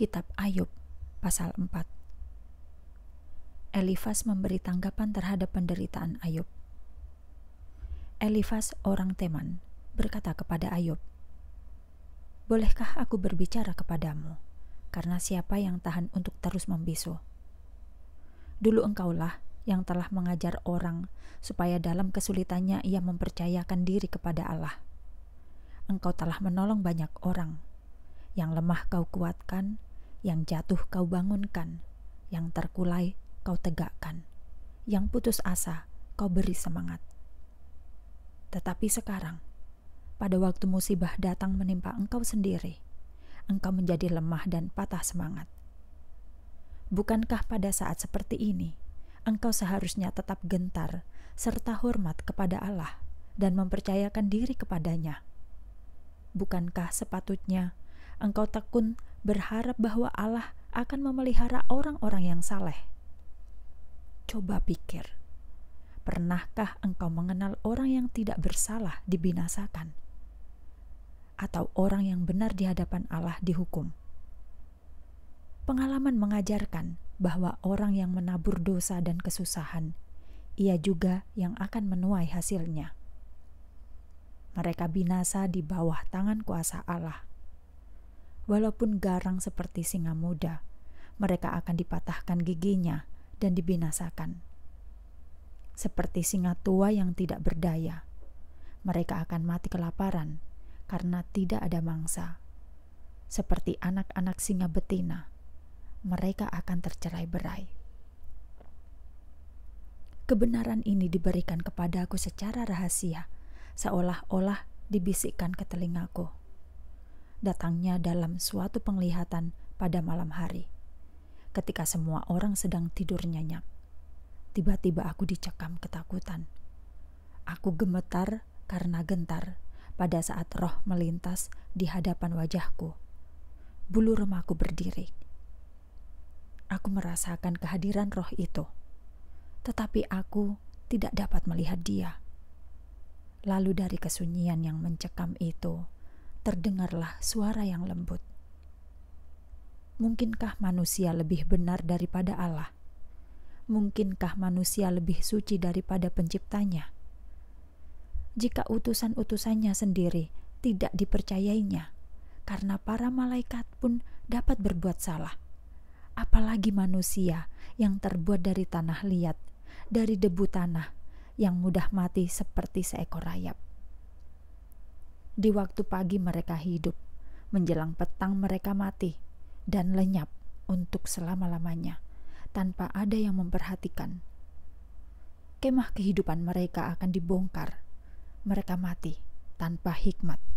Kitab Ayub pasal 4 Elifas memberi tanggapan terhadap penderitaan Ayub. Elifas orang Teman berkata kepada Ayub, "Bolehkah aku berbicara kepadamu? Karena siapa yang tahan untuk terus membisu? Dulu engkaulah yang telah mengajar orang supaya dalam kesulitannya ia mempercayakan diri kepada Allah. Engkau telah menolong banyak orang. Yang lemah kau kuatkan, yang jatuh kau bangunkan, yang terkulai kau tegakkan, yang putus asa kau beri semangat. Tetapi sekarang, pada waktu musibah datang menimpa engkau sendiri, engkau menjadi lemah dan patah semangat. Bukankah pada saat seperti ini engkau seharusnya tetap gentar serta hormat kepada Allah dan mempercayakan diri kepadanya? Bukankah sepatutnya engkau tekun berharap bahwa Allah akan memelihara orang-orang yang saleh. Coba pikir, pernahkah engkau mengenal orang yang tidak bersalah dibinasakan, atau orang yang benar di hadapan Allah dihukum? Pengalaman mengajarkan bahwa orang yang menabur dosa dan kesusahan, ia juga yang akan menuai hasilnya. Mereka binasa di bawah tangan kuasa Allah walaupun garang seperti singa muda. Mereka akan dipatahkan giginya dan dibinasakan. Seperti singa tua yang tidak berdaya, mereka akan mati kelaparan karena tidak ada mangsa. Seperti anak-anak singa betina, mereka akan tercerai berai. Kebenaran ini diberikan kepadaku secara rahasia, seolah-olah dibisikkan ke telingaku datangnya dalam suatu penglihatan pada malam hari. Ketika semua orang sedang tidur nyenyak, tiba-tiba aku dicekam ketakutan. Aku gemetar karena gentar pada saat roh melintas di hadapan wajahku. Bulu remaku berdiri. Aku merasakan kehadiran roh itu, tetapi aku tidak dapat melihat dia. Lalu dari kesunyian yang mencekam itu, terdengarlah suara yang lembut. Mungkinkah manusia lebih benar daripada Allah? Mungkinkah manusia lebih suci daripada Penciptanya? Jika utusan-utusannya sendiri tidak dipercayainya, karena para malaikat pun dapat berbuat salah, apalagi manusia yang terbuat dari tanah liat, dari debu tanah yang mudah mati seperti seekor rayap. Di waktu pagi mereka hidup, menjelang petang mereka mati dan lenyap untuk selama-lamanya tanpa ada yang memperhatikan. Kemah kehidupan mereka akan dibongkar. Mereka mati tanpa hikmat.